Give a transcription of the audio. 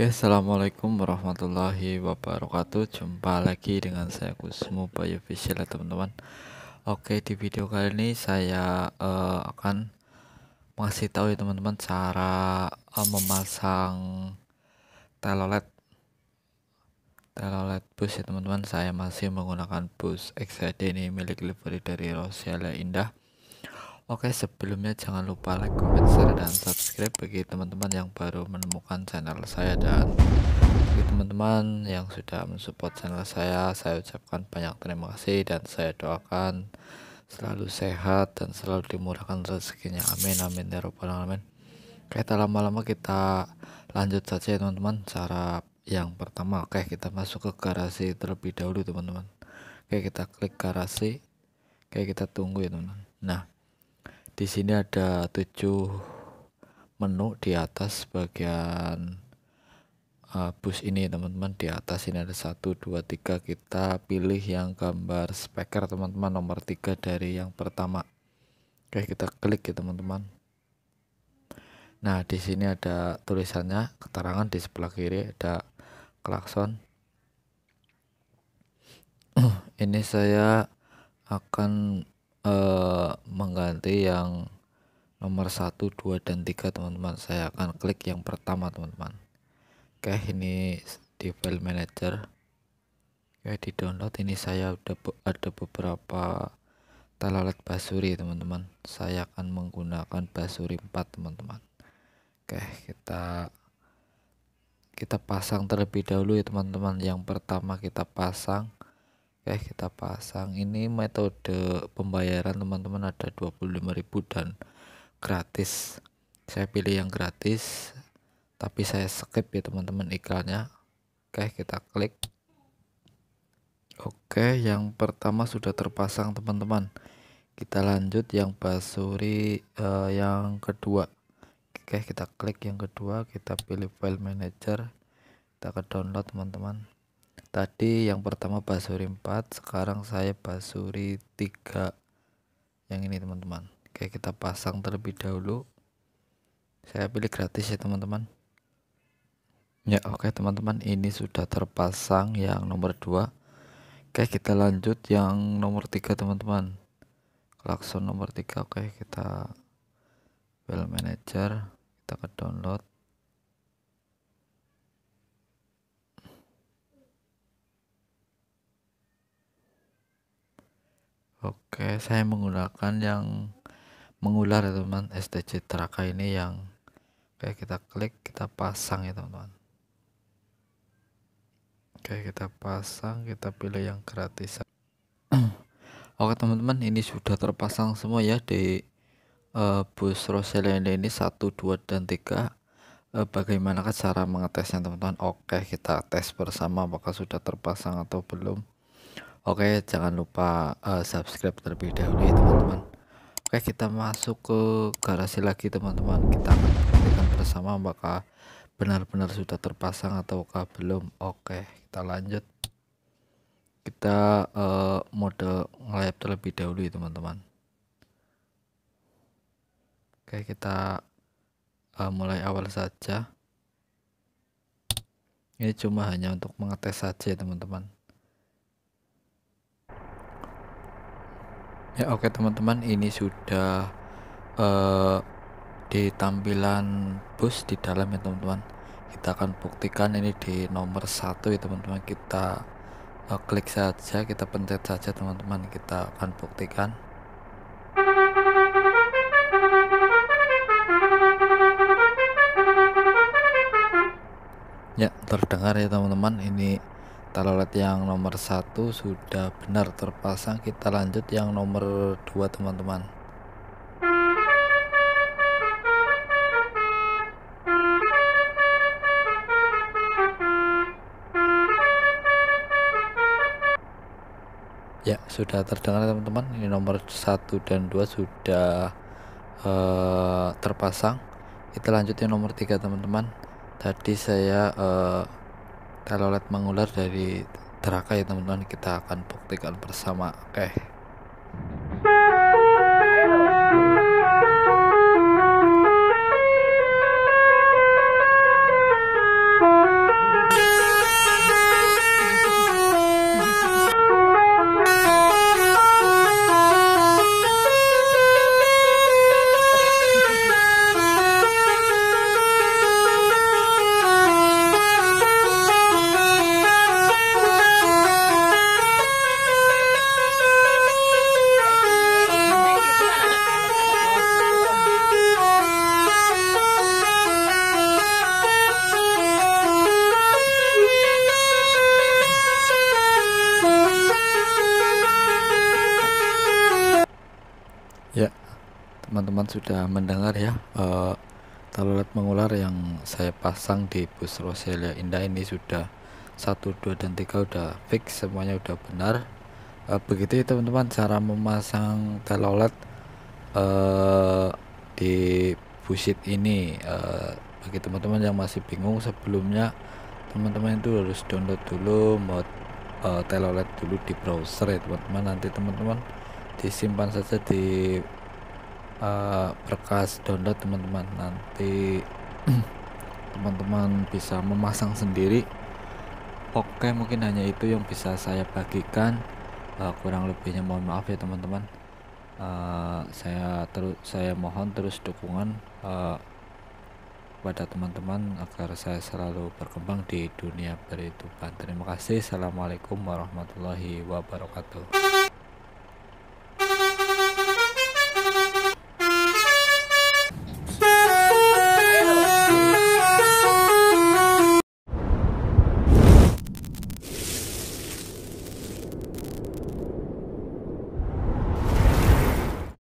Oke, assalamualaikum warahmatullahi wabarakatuh. Jumpa lagi dengan saya Kusmo Bayu Visual ya teman-teman. Oke, di video kali ini saya uh, akan masih tahu ya teman-teman cara uh, memasang telolet telolet bus ya teman-teman. Saya masih menggunakan bus XHD ini milik livery dari Rosalia Indah. Oke, sebelumnya jangan lupa like, comment, share, dan subscribe bagi teman-teman yang baru menemukan channel saya dan bagi teman-teman yang sudah mensupport channel saya, saya ucapkan banyak terima kasih dan saya doakan selalu sehat dan selalu dimurahkan rezekinya. Amin amin ya robbal alamin. Oke, tak lama-lama kita lanjut saja ya teman-teman cara yang pertama. Oke, kita masuk ke garasi terlebih dahulu teman-teman. Oke, kita klik garasi. Oke, kita tunggu ya teman-teman. Nah, di sini ada tujuh menu di atas bagian uh, bus ini teman-teman di atas ini ada satu dua tiga kita pilih yang gambar speaker teman-teman nomor tiga dari yang pertama Oke kita klik ya teman-teman Nah di sini ada tulisannya keterangan di sebelah kiri ada klakson ini saya akan uh, mengganti yang nomor 1, 2, dan 3 teman-teman saya akan klik yang pertama teman-teman oke ini di file manager oke di download ini saya udah be ada beberapa telolet basuri teman-teman saya akan menggunakan basuri 4 teman-teman oke kita kita pasang terlebih dahulu ya teman-teman yang pertama kita pasang Oke, kita pasang ini metode pembayaran teman-teman ada 25.000 dan gratis. Saya pilih yang gratis, tapi saya skip ya teman-teman iklannya. Oke, kita klik. Oke, yang pertama sudah terpasang teman-teman. Kita lanjut yang basuri uh, yang kedua. Oke, kita klik yang kedua, kita pilih file manager. Kita ke download teman-teman. Tadi yang pertama basuri 4, sekarang saya basuri 3. Yang ini teman-teman. Oke, kita pasang terlebih dahulu. Saya pilih gratis ya teman-teman. Ya, oke teman-teman, ini sudah terpasang yang nomor 2. Oke, kita lanjut yang nomor 3 teman-teman. Klakson nomor 3. Oke, kita file manager, kita ke download. Oke, saya menggunakan yang mengular ya teman STC Teraka ini yang Oke, kita klik, kita pasang ya teman-teman. Oke, kita pasang, kita pilih yang gratis. Oke, teman-teman, ini sudah terpasang semua ya di uh, bus Roselinda ini 1 2 dan 3. Uh, eh, Bagaimana cara mengetesnya, teman-teman? Oke, kita tes bersama apakah sudah terpasang atau belum. Oke, jangan lupa uh, subscribe terlebih dahulu ya teman-teman. Oke, kita masuk ke garasi lagi teman-teman. Kita akan perhatikan bersama apakah benar-benar sudah terpasang ataukah belum. Oke, kita lanjut. Kita uh, mode ngelayap terlebih dahulu ya teman-teman. Oke, kita uh, mulai awal saja. Ini cuma hanya untuk mengetes saja ya, teman-teman. Ya, Ya oke okay, teman-teman ini sudah uh, eh, di tampilan bus di dalam ya teman-teman kita akan buktikan ini di nomor satu ya teman-teman kita uh, klik saja kita pencet saja teman-teman kita akan buktikan ya terdengar ya teman-teman ini kita yang nomor satu sudah benar terpasang kita lanjut yang nomor dua teman-teman ya sudah terdengar teman-teman ini nomor satu dan dua sudah uh, terpasang kita lanjut yang nomor tiga teman-teman tadi saya uh, telolet mengular dari neraka ya teman-teman kita akan buktikan bersama oke okay. teman-teman sudah mendengar ya e, eh, telolet mengular yang saya pasang di bus Roselia Indah ini sudah 1, 2, dan 3 udah fix semuanya udah benar e, begitu ya teman-teman cara memasang telolet e, eh, di busit ini e, bagi teman-teman yang masih bingung sebelumnya teman-teman itu harus download dulu mod e, telolet dulu di browser ya teman-teman nanti teman-teman disimpan saja di uh, berkas download teman-teman nanti teman-teman bisa memasang sendiri oke mungkin hanya itu yang bisa saya bagikan uh, kurang lebihnya mohon maaf ya teman-teman uh, saya terus saya mohon terus dukungan uh, kepada teman-teman agar saya selalu berkembang di dunia perhitungan Terima kasih. Assalamualaikum warahmatullahi wabarakatuh.